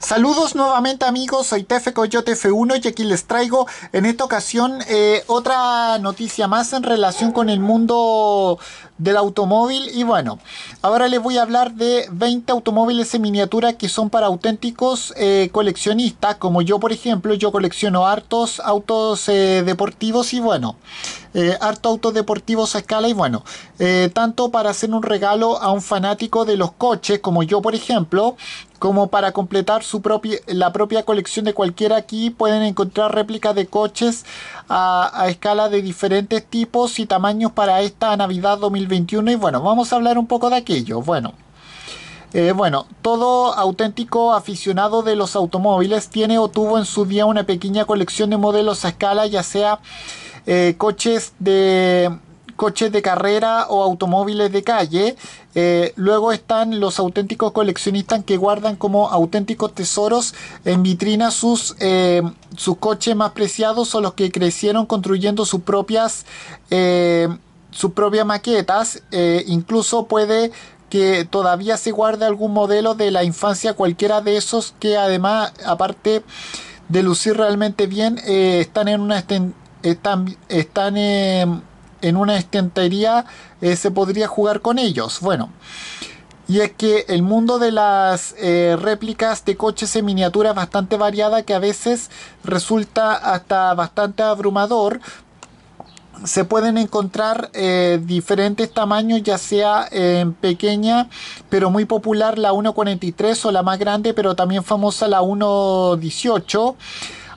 Saludos nuevamente amigos, soy Tefe Coyote F1 y aquí les traigo en esta ocasión eh, otra noticia más en relación con el mundo del automóvil y bueno, ahora les voy a hablar de 20 automóviles en miniatura que son para auténticos eh, coleccionistas, como yo por ejemplo, yo colecciono hartos autos eh, deportivos y bueno, eh, harto autos a escala y bueno, eh, tanto para hacer un regalo a un fanático de los coches como yo por ejemplo, como para completar su propia, la propia colección de cualquiera aquí pueden encontrar réplicas de coches a, escala de diferentes tipos y tamaños para esta Navidad 2021 y bueno, vamos a hablar un poco de aquello, bueno. Eh, bueno, todo auténtico aficionado de los automóviles tiene o tuvo en su día una pequeña colección de modelos a escala, ya sea eh, coches de coches de carrera o automóviles de calle. Eh, luego están los auténticos coleccionistas que guardan como auténticos tesoros en vitrina sus, eh, sus coches más preciados o los que crecieron construyendo sus propias, sus propias maquetas. incluso puede que todavía se guarde algún modelo de la infancia cualquiera de esos que además aparte de lucir realmente bien están en una están, em, en una estantería, eh, se podría jugar con ellos. Bueno. Y es que el mundo de las eh, réplicas de coches en miniatura es bastante variada que a veces resulta hasta bastante abrumador. Se pueden encontrar eh, diferentes tamaños, ya sea en pequeña, pero muy popular la 1.43 o la más grande, pero también famosa la 1.18.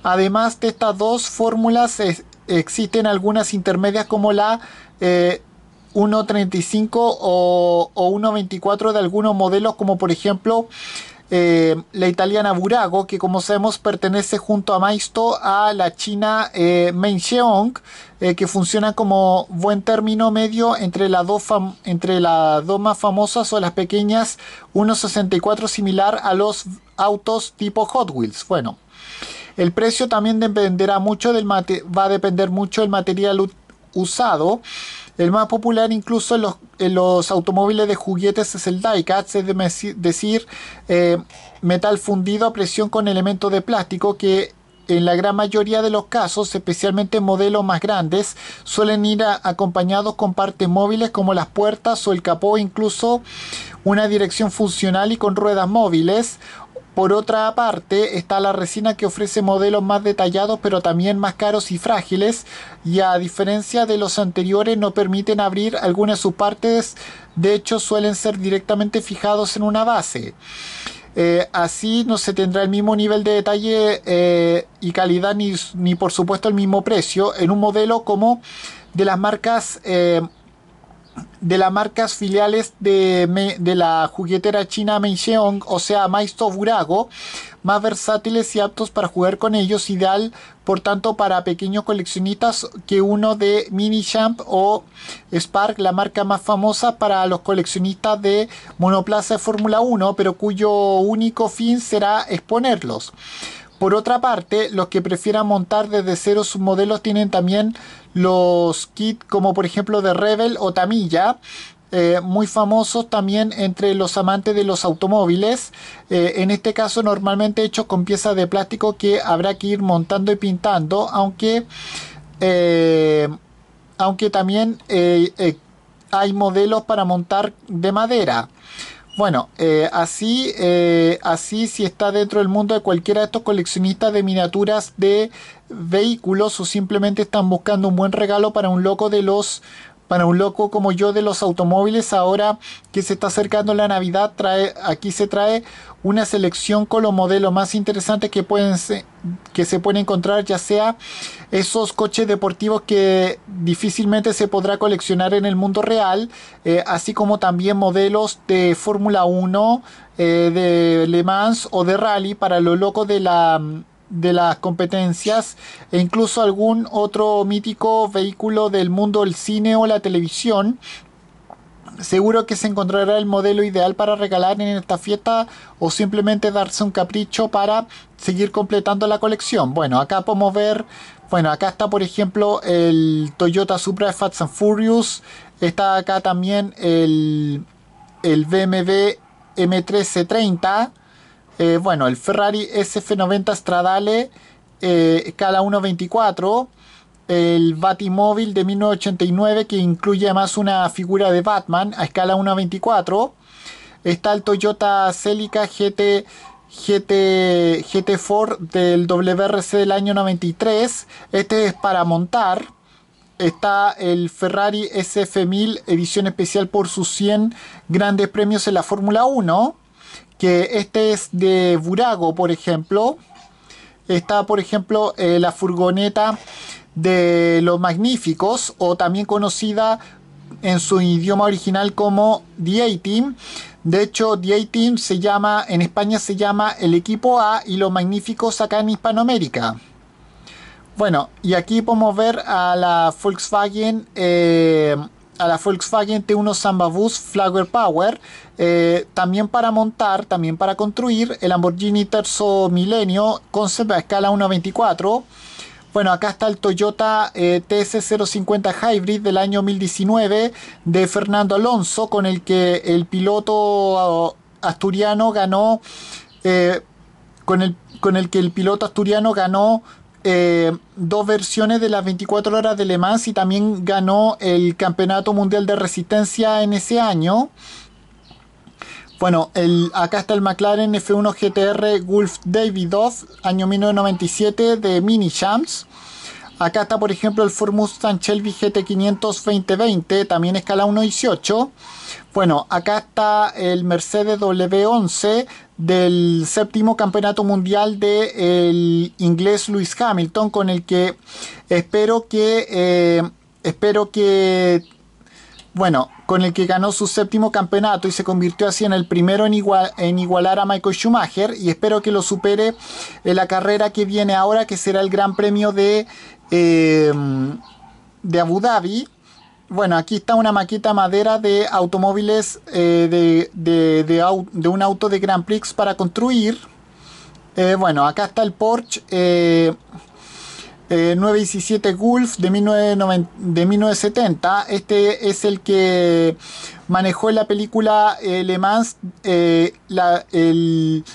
Además de estas dos fórmulas, existen algunas intermedias como la 1.35 eh, o, 1.24 de algunos modelos como por ejemplo eh, la italiana Burago, que como sabemos pertenece junto a Maisto a la china eh, eh que funciona como buen término medio entre, la entre las dos más famosas o las pequeñas 1.64 similar a los autos tipo Hot Wheels. Bueno, el precio también mucho del va a depender mucho del material usado. El más popular incluso en los, los, automóviles de juguetes es el diecast, es decir, eh, metal fundido a presión con elementos de plástico que en la gran mayoría de los casos, especialmente modelos más grandes, suelen ir acompañados con partes móviles como las puertas o el capó, incluso una dirección funcional y con ruedas móviles por otra parte, está la resina que ofrece modelos más detallados pero también más caros y frágiles y a diferencia de los anteriores no permiten abrir algunas de sus partes, de hecho suelen ser directamente fijados en una base. Eh, así no se tendrá el mismo nivel de detalle eh, y calidad ni, por supuesto el mismo precio en un modelo como de las marcas eh, de las marcas filiales de, la juguetera china Meisheng, o sea, Maisto Burago, más versátiles y aptos para jugar con ellos, ideal por tanto para pequeños coleccionistas que uno de Mini Champ o Spark, la marca más famosa para los coleccionistas de monoplaza de Fórmula 1, pero cuyo único fin será exponerlos. Por otra parte, los que prefieran montar desde cero sus modelos tienen también los kits como por ejemplo de Rebel o Tamilla, eh, muy famosos también entre los amantes de los automóviles. Eh, en este caso normalmente hechos con piezas de plástico que habrá que ir montando y pintando, aunque, eh, aunque también hay modelos para montar de madera. Bueno, eh, así, eh, así si está dentro del mundo de cualquiera de estos coleccionistas de miniaturas de vehículos o simplemente están buscando un buen regalo para un loco de los para un loco como yo de los automóviles ahora que se está acercando la Navidad trae aquí se trae una selección con los modelos más interesantes que, pueden se, que se pueden encontrar, ya sea esos coches deportivos que difícilmente se podrá coleccionar en el mundo real, eh, así como también modelos de Fórmula 1, eh, de Le Mans o de rally para lo loco de la de las competencias e incluso algún otro mítico vehículo del mundo del cine o la televisión seguro que se encontrará el modelo ideal para regalar en esta fiesta o simplemente darse un capricho para seguir completando la colección. Bueno, acá podemos ver, bueno, acá está por ejemplo el Toyota Supra Fats and Furious, está acá también el, el BMW m C30, eh, bueno, el Ferrari SF90 Stradale, eh, 124 el Batimóvil de 1989 que incluye además una figura de Batman a escala 1.24. Está el Toyota Celica GT, GT, GT 4 del WRC del año 93. Este es para montar. Está el Ferrari SF1000 edición especial por sus 100 grandes premios en la Fórmula 1. Que este es de Burago, por ejemplo. Está, por ejemplo, eh, la furgoneta de los Magníficos o también conocida en su idioma original como The team De hecho, The team se llama, en España se llama el equipo A y los magníficos acá en Hispanoamérica. Bueno, y aquí podemos ver a la Volkswagen, eh, a la Volkswagen T1 Samba Bus Flower Power, eh, también para montar, también para construir el Lamborghini Terzo Milenio Concept a escala 124. Bueno, acá está el Toyota eh, TS050 Hybrid del año 2019 de Fernando Alonso, con el que el piloto ah, asturiano ganó, eh, con, el, con el que el piloto asturiano ganó eh, dos versiones de las 24 horas de Le Mans y también ganó el Campeonato Mundial de Resistencia en ese año. Bueno, el, acá está el McLaren F1 GTR Gulf Davidoff, año 1997 de Mini Champs. Acá está, por ejemplo, el Ford Mustang Shelby GT500 2020, también escala 1.18. Bueno, acá está el Mercedes W11 del séptimo campeonato mundial del inglés Lewis Hamilton, con el que espero que, eh, espero que bueno, con el que ganó su séptimo campeonato y se convirtió así en el primero en, igualar a Michael Schumacher y espero que lo supere en la carrera que viene ahora, que será el Gran Premio de, em, de Abu Dhabi. Bueno, aquí está una maqueta madera de automóviles eh, de, de, un auto de Grand Prix para construir. Eh, bueno, acá está el Porsche eh, 917 eh, Gulf de, 1970. Este es el que manejó la película eh, Le Mans eh, el,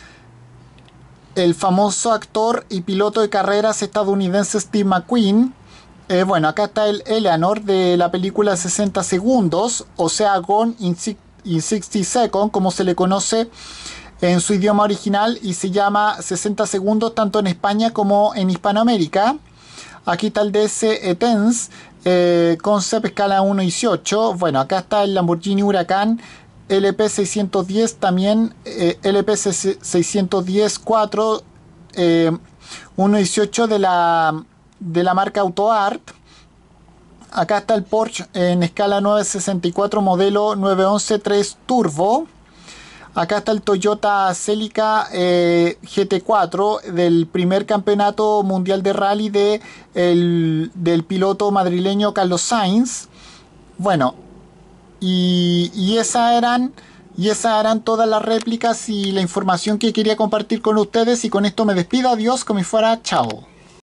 famoso actor y piloto de carreras estadounidense Steve McQueen. bueno, acá está el Eleanor de la película 60 Segundos, o sea, Gone in 60 Seconds, como se le conoce en su idioma original y se llama 60 segundos tanto en España como en Hispanoamérica. Aquí está el DS Etens, eh, concept escala 1.18. Bueno, acá está el Lamborghini Huracán. LP610 también, eh, LP610-4, 1.18 eh, de la, de la marca AutoArt. Acá está el Porsche en escala 964 modelo 911 3 Turbo. Acá está el Toyota Celica eh, GT4 del primer campeonato mundial de rally de del piloto madrileño Carlos Sainz. Bueno, y, y esas eran... Y eran todas las réplicas y la información que quería compartir con ustedes. Y con esto me despido. Adiós, como fuera. Chao.